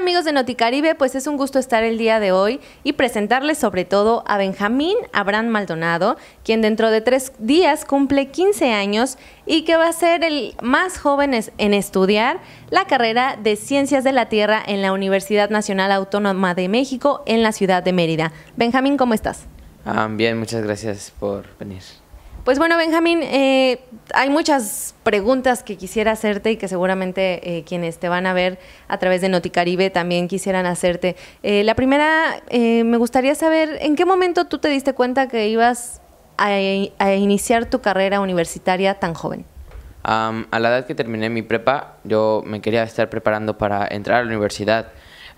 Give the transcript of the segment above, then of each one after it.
amigos de Noticaribe? Pues es un gusto estar el día de hoy y presentarles sobre todo a Benjamín Abraham Maldonado, quien dentro de tres días cumple 15 años y que va a ser el más joven en estudiar la carrera de Ciencias de la Tierra en la Universidad Nacional Autónoma de México en la ciudad de Mérida. Benjamín, ¿cómo estás? Ah, bien, muchas gracias por venir. Pues bueno, Benjamín, eh, hay muchas preguntas que quisiera hacerte y que seguramente eh, quienes te van a ver a través de Noticaribe también quisieran hacerte. Eh, la primera, me gustaría saber en qué momento tú te diste cuenta que ibas a, iniciar tu carrera universitaria tan joven. a la edad que terminé mi prepa, yo me quería estar preparando para entrar a la universidad.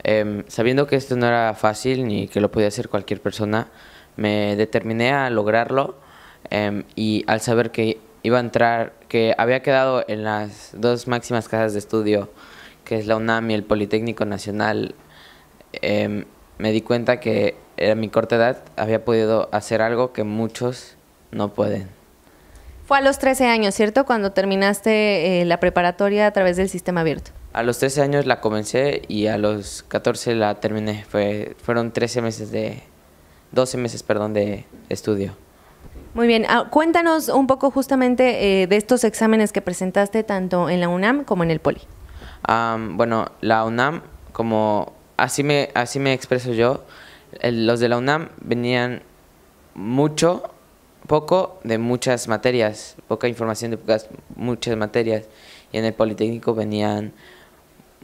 Em, sabiendo que esto no era fácil ni que lo podía hacer cualquier persona, me determiné a lograrlo Em, y al saber que iba a entrar, que había quedado en las dos máximas casas de estudio, que es la UNAM y el Politécnico Nacional, em, me di cuenta que a mi corta edad había podido hacer algo que muchos no pueden. Fue a los 13 años, ¿cierto? Cuando terminaste eh, la preparatoria a través del sistema abierto. A los 13 años la comencé y a los 14 la terminé. fueron 13 meses de, 12 meses, perdón, de estudio. Muy bien, ah, cuéntanos un poco justamente eh, de estos exámenes que presentaste tanto en la UNAM como en el Poli. bueno, la UNAM, como así me, así me expreso yo, los de la UNAM venían mucho, poco de muchas materias, poca información de pocas, muchas materias. Y en el Politécnico venían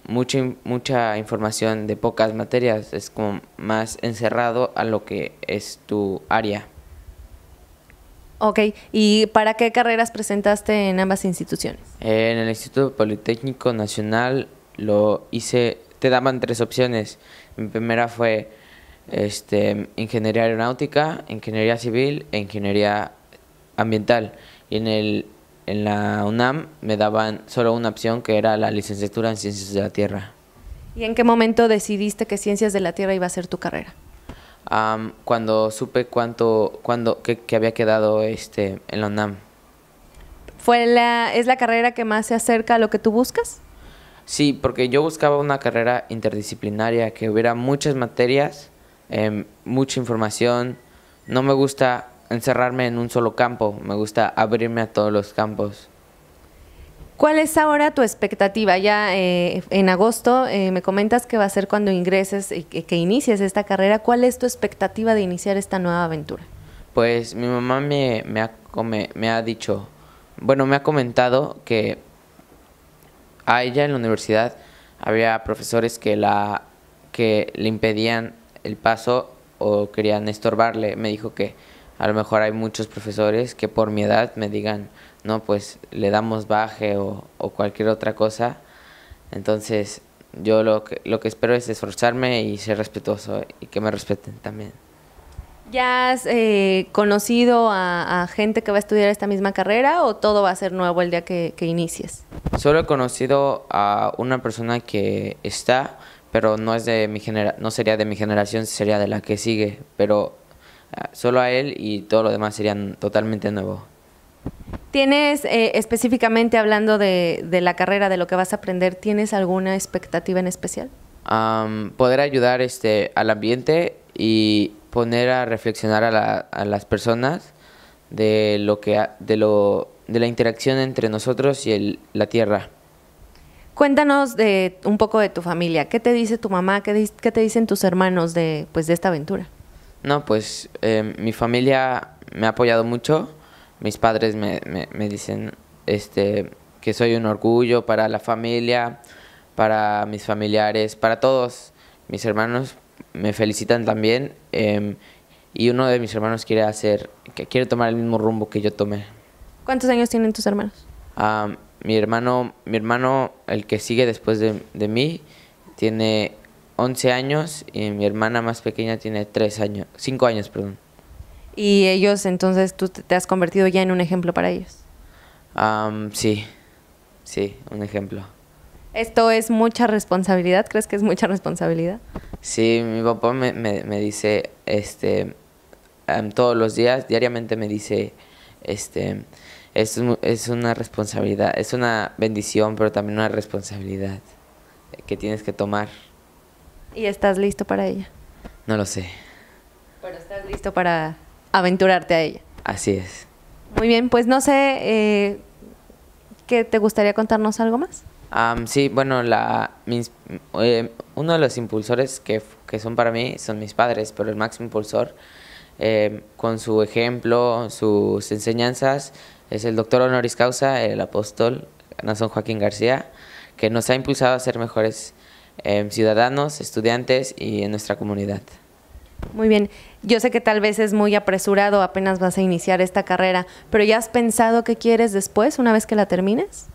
mucha, mucha información de pocas materias. Es como más encerrado a lo que es tu área. Ok, ¿y para qué carreras presentaste en ambas instituciones? en el Instituto Politécnico Nacional lo hice, te daban tres opciones. Mi primera fue este, ingeniería aeronáutica, ingeniería civil e ingeniería ambiental. Y en, el, en la UNAM me daban solo una opción que era la licenciatura en ciencias de la tierra. ¿Y en qué momento decidiste que ciencias de la tierra iba a ser tu carrera? cuando supe cuánto, cuando, que, había quedado este, en la UNAM. ¿Fue ¿Es la carrera que más se acerca a lo que tú buscas? Sí, porque yo buscaba una carrera interdisciplinaria, que hubiera muchas materias, em, mucha información. No me gusta encerrarme en un solo campo, me gusta abrirme a todos los campos. ¿Cuál es ahora tu expectativa? Ya eh, en agosto eh, me comentas que va a ser cuando ingreses, y que, inicies esta carrera. ¿Cuál es tu expectativa de iniciar esta nueva aventura? Pues mi mamá me, ha, me ha dicho, bueno, me ha comentado que a ella en la universidad había profesores que, la, que le impedían el paso o querían estorbarle. Me dijo que a lo mejor hay muchos profesores que por mi edad me digan, no, pues le damos baje o, cualquier otra cosa. Entonces, yo lo que, lo que espero es esforzarme y ser respetuoso y que me respeten también. ¿Ya has eh, conocido a, a, gente que va a estudiar esta misma carrera o todo va a ser nuevo el día que, que inicies? Solo he conocido a una persona que está, pero no es de mi no sería de mi generación, sería de la que sigue, pero Ah, solo a él y todo lo demás serían totalmente nuevo ¿Tienes, eh, específicamente hablando de, la carrera, de lo que vas a aprender, ¿tienes alguna expectativa en especial? poder ayudar este, al ambiente y poner a reflexionar a, las personas de lo que de lo de la interacción entre nosotros y la tierra. Cuéntanos de un poco de tu familia. ¿Qué te dice tu mamá? ¿Qué, qué te dicen tus hermanos de pues de esta aventura? No, pues em, mi familia me ha apoyado mucho. Mis padres me, dicen este, que soy un orgullo para la familia, para mis familiares, para todos. Mis hermanos me felicitan también. Em, y uno de mis hermanos quiere hacer, que quiere tomar el mismo rumbo que yo tomé. ¿Cuántos años tienen tus hermanos? Ah, mi hermano, mi hermano, el que sigue después de, de mí, tiene 11 años y mi hermana más pequeña tiene 3 años, 5 años, perdón. ¿Y ellos entonces tú te has convertido ya en un ejemplo para ellos? sí, sí, un ejemplo. ¿Esto es mucha responsabilidad? ¿Crees que es mucha responsabilidad? Sí, mi papá me, me, me dice, este, todos los días, diariamente me dice, este, es, es una responsabilidad, es una bendición, pero también una responsabilidad que tienes que tomar. ¿Y estás listo para ella? No lo sé. Pero estás listo para aventurarte a ella. Así es. Muy bien, pues no sé, eh, ¿qué te gustaría contarnos algo más? sí, bueno, la, eh, uno de los impulsores que, son para mí son mis padres, pero el máximo impulsor, eh, con su ejemplo, sus enseñanzas, es el doctor honoris causa, el apóstol Nason Joaquín García, que nos ha impulsado a ser mejores Em, ciudadanos, estudiantes y en nuestra comunidad. Muy bien, yo sé que tal vez es muy apresurado, apenas vas a iniciar esta carrera, pero ¿ya has pensado qué quieres después, una vez que la termines?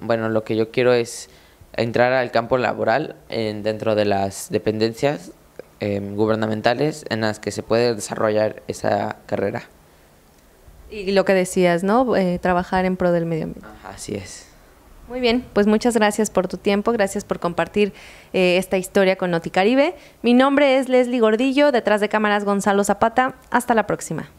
bueno, lo que yo quiero es entrar al campo laboral dentro de las dependencias em, gubernamentales en las que se puede desarrollar esa carrera. Y lo que decías, ¿no? Eh, trabajar en pro del medio ambiente. Así es. Muy bien, pues muchas gracias por tu tiempo, gracias por compartir eh, esta historia con Noticaribe. Mi nombre es Leslie Gordillo, detrás de cámaras Gonzalo Zapata. Hasta la próxima.